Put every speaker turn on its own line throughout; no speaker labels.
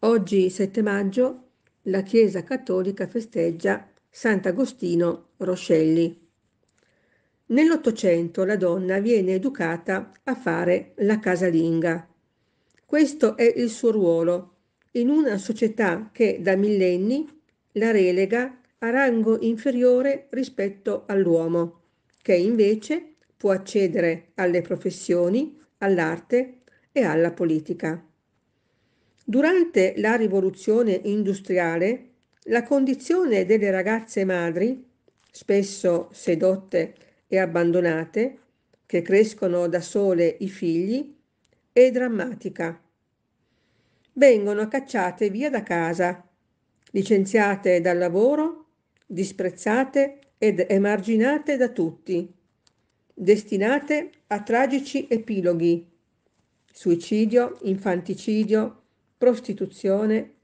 Oggi, 7 maggio, la Chiesa Cattolica festeggia Sant'Agostino Roscelli. Nell'Ottocento la donna viene educata a fare la casalinga. Questo è il suo ruolo in una società che da millenni la relega a rango inferiore rispetto all'uomo, che invece può accedere alle professioni, all'arte e alla politica. Durante la rivoluzione industriale, la condizione delle ragazze madri, spesso sedotte e abbandonate, che crescono da sole i figli, è drammatica. Vengono cacciate via da casa, licenziate dal lavoro, disprezzate ed emarginate da tutti, destinate a tragici epiloghi, suicidio, infanticidio, prostituzione,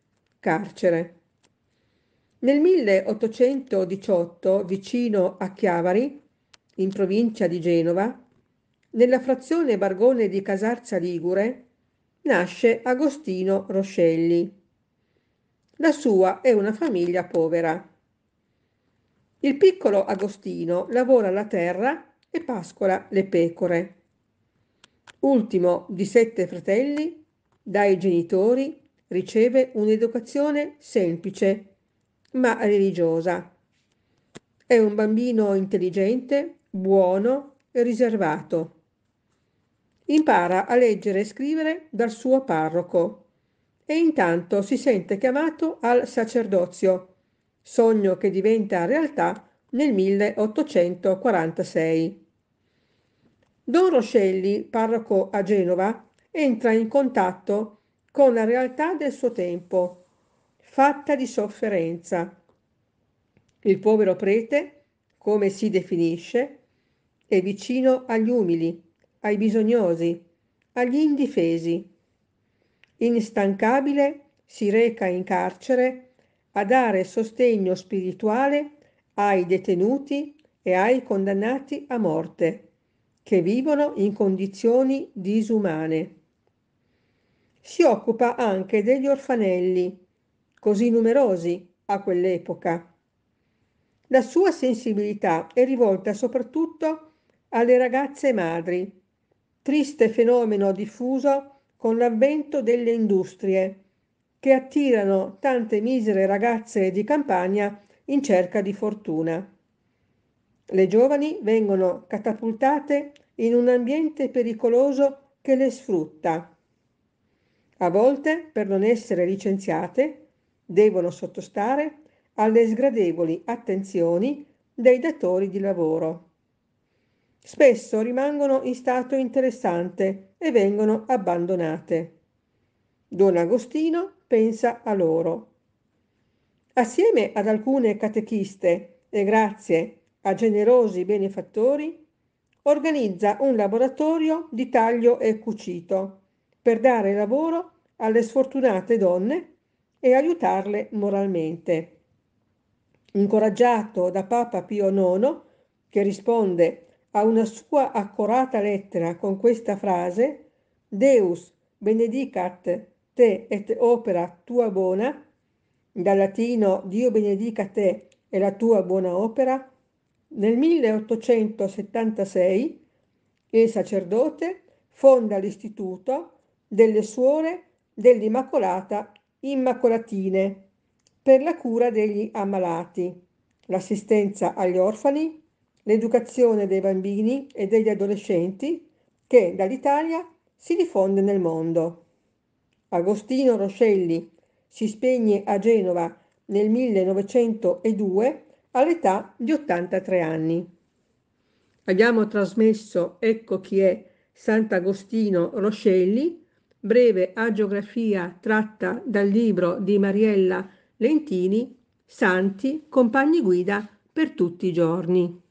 carcere. Nel 1818, vicino a Chiavari, in provincia di Genova, nella frazione Bargone di Casarza Ligure, nasce Agostino Roscelli. La sua è una famiglia povera. Il piccolo Agostino lavora la terra e pascola le pecore. Ultimo di sette fratelli, dai genitori riceve un'educazione semplice ma religiosa. È un bambino intelligente, buono e riservato. Impara a leggere e scrivere dal suo parroco e intanto si sente chiamato al sacerdozio, sogno che diventa realtà nel 1846. Don Roscelli, parroco a Genova, entra in contatto con la realtà del suo tempo, fatta di sofferenza. Il povero prete, come si definisce, è vicino agli umili, ai bisognosi, agli indifesi. Instancabile si reca in carcere a dare sostegno spirituale ai detenuti e ai condannati a morte, che vivono in condizioni disumane si occupa anche degli orfanelli, così numerosi a quell'epoca. La sua sensibilità è rivolta soprattutto alle ragazze madri, triste fenomeno diffuso con l'avvento delle industrie, che attirano tante misere ragazze di campagna in cerca di fortuna. Le giovani vengono catapultate in un ambiente pericoloso che le sfrutta a volte, per non essere licenziate, devono sottostare alle sgradevoli attenzioni dei datori di lavoro. Spesso rimangono in stato interessante e vengono abbandonate. Don Agostino pensa a loro. Assieme ad alcune catechiste e grazie a generosi benefattori, organizza un laboratorio di taglio e cucito per dare lavoro alle sfortunate donne e aiutarle moralmente. Incoraggiato da Papa Pio IX, che risponde a una sua accorata lettera con questa frase, Deus benedicat te et opera tua buona, dal latino Dio benedica te e la tua buona opera, nel 1876 il sacerdote fonda l'istituto delle suore dell'Immacolata Immacolatine per la cura degli ammalati, l'assistenza agli orfani, l'educazione dei bambini e degli adolescenti che dall'Italia si diffonde nel mondo. Agostino Roscelli si spegne a Genova nel 1902 all'età di 83 anni. Abbiamo trasmesso Ecco chi è Sant'Agostino Roscelli breve agiografia tratta dal libro di Mariella Lentini, Santi, compagni guida per tutti i giorni.